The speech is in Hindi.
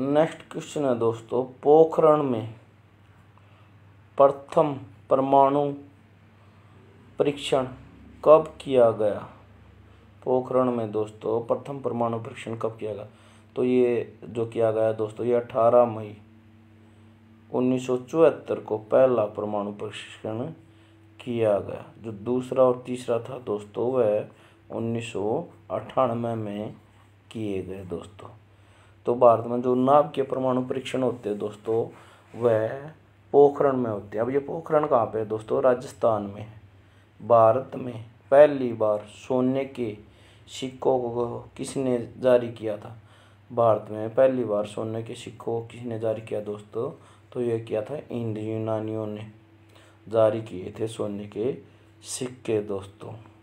नेक्स्ट क्वेश्चन है दोस्तों पोखरण में प्रथम परमाणु परीक्षण कब किया गया पोखरण में दोस्तों प्रथम परमाणु परीक्षण कब किया गया तो ये जो किया गया दोस्तों ये 18 मई चौहत्तर को पहला परमाणु परीक्षण किया गया जो दूसरा और तीसरा था दोस्तों वह उन्नीस में किए गए दोस्तों तो भारत में जो नाव के परमाणु परीक्षण होते हैं दोस्तों वह पोखरण में होते हैं अब ये पोखरण कहाँ पे है दोस्तों राजस्थान में भारत में पहली बार सोने के सिक्कों को किसने जारी किया था भारत में पहली बार सोने के सिक्कों को किसने जारी किया दोस्तों तो यह किया था इंड यूनानियों ने जारी किए थे सोने के सिक्के दोस्तों